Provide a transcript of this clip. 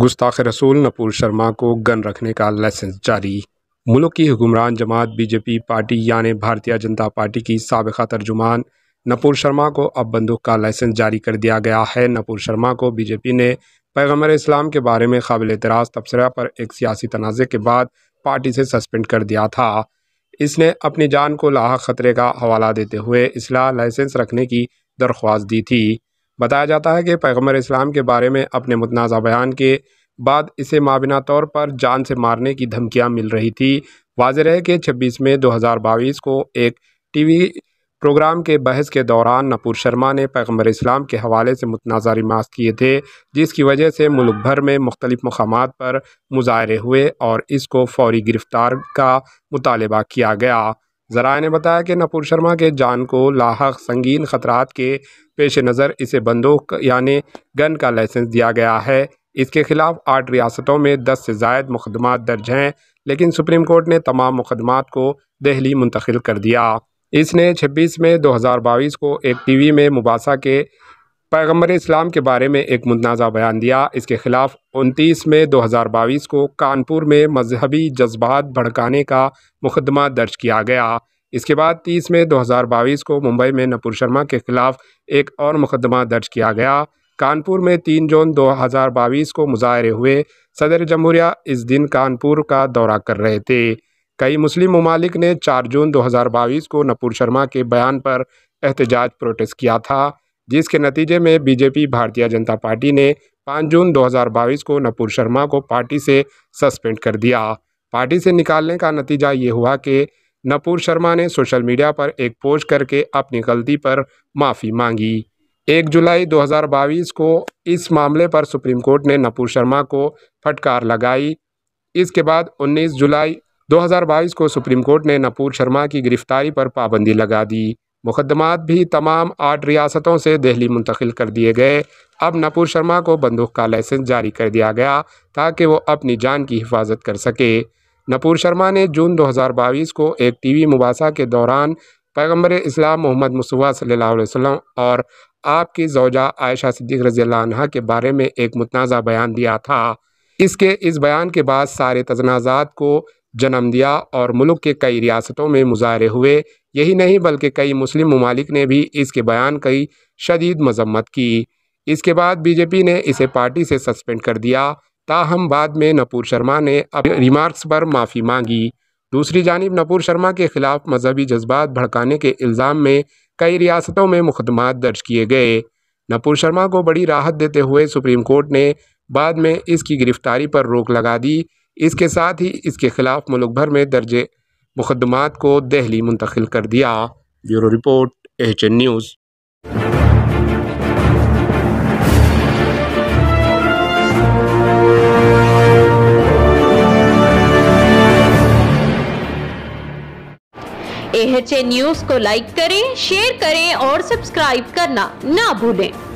गुस्ताख रसूल नपुर शर्मा को गन रखने का लाइसेंस जारी मुल्क की हुक्मरान जमात बीजेपी पार्टी यानि भारतीय जनता पार्टी की सबका तर्जुमान नपुर शर्मा को अब बंदूक का लाइसेंस जारी कर दिया गया है नपुर शर्मा को बीजेपी ने पैगम्बर इस्लाम के बारे में काबिल एतराज़ तबसरा पर एक सियासी तनाज़े के बाद पार्टी से सस्पेंड कर दिया था इसने अपनी जान को लाक ख़तरे का हवाला देते हुए इसला लाइसेंस रखने की दरख्वास्त दी थी बताया जाता है कि पैगम्बर इस्लाम के बारे में अपने मुतनाज़ा बयान के बाद इसे माबिना तौर पर जान से मारने की धमकियां मिल रही थी वाज है कि छब्बीस मई दो हज़ार बाईस को एक टीवी प्रोग्राम के बहस के दौरान नपूर शर्मा ने पैगम्बर इस्लाम के हवाले से मुतनाज़ा रिमास किए थे जिसकी वजह से मुल्क भर में मुख्तलिफ मकाम पर मुजाहरे हुए और इसको फौरी गिरफ्तार का मुतालबा किया गया जराए ने बताया कि नपुर शर्मा के जान को लाक संगीन खतरात के पेश नज़र इसे बंदूक यानि गन का लाइसेंस दिया गया है इसके खिलाफ आठ रियासतों में दस से जायद मुकदमा दर्ज हैं लेकिन सुप्रीम कोर्ट ने तमाम मुकदमा को दहली मुंतकिल कर दिया इसने छब्बीस मई दो हज़ार बाईस को एक टी वी में मुबासा के पैगम्बर इस्लाम के बारे में एक मुतनाज़ा बयान दिया इसके खिलाफ उनतीस मई दो हज़ार बाईस को कानपुर में मजहबी जज्बात भड़काने का मुकदमा दर्ज किया गया इसके बाद तीस मई दो हज़ार बाईस को मुंबई में नपुर शर्मा के खिलाफ एक और मुकदमा दर्ज किया गया कानपुर में तीन जून दो हज़ार बाईस को मुजाहरे हुए सदर जमहूरिया इस दिन कानपुर का दौरा कर रहे थे कई मुस्लिम ममालिक ने चार जून दो हज़ार बाईस को नपुर शर्मा के बयान पर एहतजाज प्रोटेस्ट किया था जिसके नतीजे में बीजेपी भारतीय जनता पार्टी ने 5 जून 2022 को नपुर शर्मा को पार्टी से सस्पेंड कर दिया पार्टी से निकालने का नतीजा ये हुआ कि नपुर शर्मा ने सोशल मीडिया पर एक पोस्ट करके अपनी गलती पर माफ़ी मांगी एक जुलाई 2022 को इस मामले पर सुप्रीम कोर्ट ने नपुर शर्मा को फटकार लगाई इसके बाद 19 जुलाई 2022 को सुप्रीम कोर्ट ने नपूर शर्मा की गिरफ्तारी पर पाबंदी लगा दी मुकदमात भी तमाम आठ रियासतों से दिल्ली मुंतकिल कर दिए गए अब नपुर शर्मा को बंदूक का लाइसेंस जारी कर दिया गया ताकि वो अपनी जान की हिफाजत कर सके नपूर शर्मा ने जून 2022 को एक टीवी मुबासा के दौरान पैगम्बर इस्लाम मोहम्मद मसुआ सल्ला वसम और आपकी जोजा आयशा सिद्दीक रजी के बारे में एक मतनाज़ा बयान दिया था इसके इस बयान के बाद सारे तजनाजात को जन्म दिया और मुल्क के कई रियासतों में मुजाहरे हुए यही नहीं बल्कि कई मुस्लिम ममालिक ने भी इसके बयान की शदीद मजम्मत की इसके बाद बीजेपी ने इसे पार्टी से सस्पेंड कर दिया ताहम बाद में नपूर शर्मा ने अपने रिमार्क्स पर माफ़ी मांगी दूसरी जानब नपूर शर्मा के खिलाफ मजहबी जज्बात भड़काने के इल्ज़ाम में कई रियासतों में मुकदमा दर्ज किए गए नपूर शर्मा को बड़ी राहत देते हुए सुप्रीम कोर्ट ने बाद में इसकी गिरफ्तारी पर रोक लगा दी इसके साथ ही इसके खिलाफ मुल्क भर में दर्ज मुकदमात को दहली मुंतकिल कर दिया bureau report H N news H news को लाइक करें शेयर करें और सब्सक्राइब करना ना भूलें